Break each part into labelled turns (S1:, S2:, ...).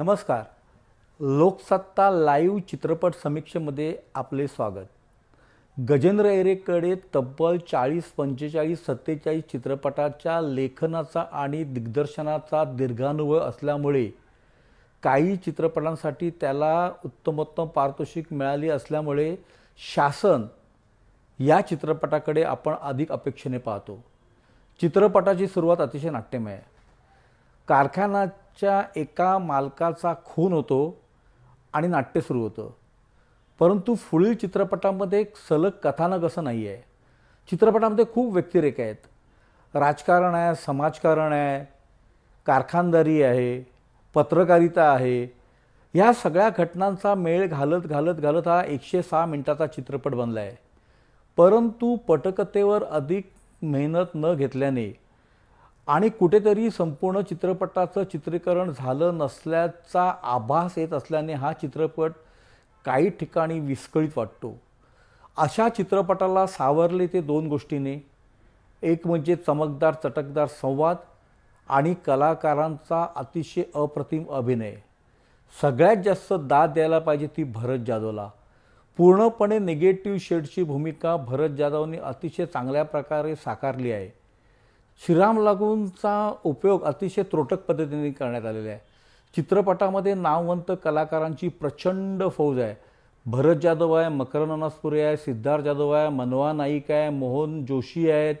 S1: नमस्कार लोकसत्ता लाईव्ह चित्रपट समीक्षेमध्ये आपले स्वागत गजेंद्र एरेकडे तब्बल चाळीस पंचेचाळीस सत्तेचाळीस चित्रपटाच्या लेखनाचा आणि दिग्दर्शनाचा दीर्घानुभव असल्यामुळे काही चित्रपटांसाठी त्याला उत्तमोत्तम पारितोषिक मिळाली असल्यामुळे शासन या चित्रपटाकडे आपण अधिक अपेक्षेने पाहतो चित्रपटाची सुरुवात अतिशय नाट्यमय कारखानाच्या एका मालकाचा खून होतो आणि नाट्य सुरू होतं परंतु पुढील चित्रपटामध्ये सलग कथानक असं नाही आहे चित्रपटामध्ये खूप व्यक्तिरेखा आहेत राजकारण आहे समाजकारण आहे कारखानदारी आहे पत्रकारिता आहे ह्या सगळ्या घटनांचा मेळ घालत घालत घालत हा एकशे सहा मिनटाचा चित्रपट बनला आहे परंतु पटकथेवर अधिक मेहनत न घेतल्याने आणि कुठेतरी संपूर्ण चित्रपटाचं चित्रीकरण झालं नसल्याचा आभास येत असल्याने हा चित्रपट काही ठिकाणी विस्कळीत वाटतो अशा चित्रपटाला सावरले ते दोन गोष्टीने एक म्हणजे चमकदार चटकदार संवाद आणि कलाकारांचा अतिशय अप्रतिम अभिनय सगळ्यात जास्त दाद द्यायला पाहिजे ती भरत जाधवला पूर्णपणे निगेटिव्ह शेडची भूमिका भरत जाधवने अतिशय चांगल्या प्रकारे साकारली आहे श्रीराम लागूंचा उपयोग अतिशय त्रोटक पद्धतीने करण्यात आलेला आहे चित्रपटामध्ये नामवंत कलाकारांची प्रचंड फौज आहे भरत जाधव आहे मकर अनासपुरे आहे सिद्धार्थ जाधव आहे मनवा नाईक आहे मोहन जोशी आहेत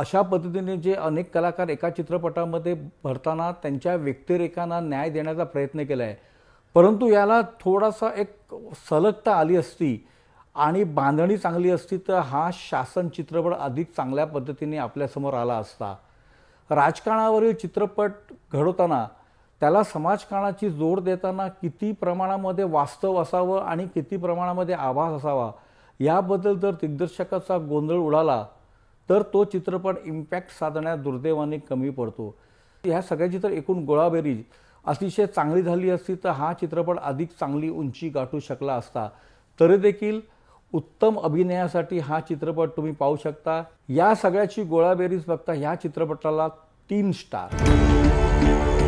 S1: अशा पद्धतीने जे अनेक कलाकार एका चित्रपटामध्ये भरताना त्यांच्या व्यक्तिरेखांना न्याय देण्याचा प्रयत्न केला आहे परंतु याला थोडासा एक सलगता आली असती आणि बांधणी चांगली असती तर हा शासन चित्रपट अधिक चांगल्या पद्धतीने आपल्यासमोर आला असता राजकारणावरील चित्रपट घडवताना त्याला समाजकारणाची जोड देताना किती प्रमाणामध्ये वास्तव असावं आणि किती प्रमाणामध्ये आभास असावा याबद्दल जर दिग्दर्शकाचा गोंधळ उडाला तर तो चित्रपट इम्पॅक्ट साधण्यात दुर्दैवाने कमी पडतो ह्या सगळ्याची तर एकूण गोळाबेरीज अतिशय चांगली झाली असती तर हा चित्रपट अधिक चांगली उंची गाठू शकला असता तरी देखील उत्तम अभिनयासाठी हा चित्रपट तुम्ही पाहू शकता या सगळ्याची गोळाबेरीज बघता ह्या चित्रपटाला तीन स्टार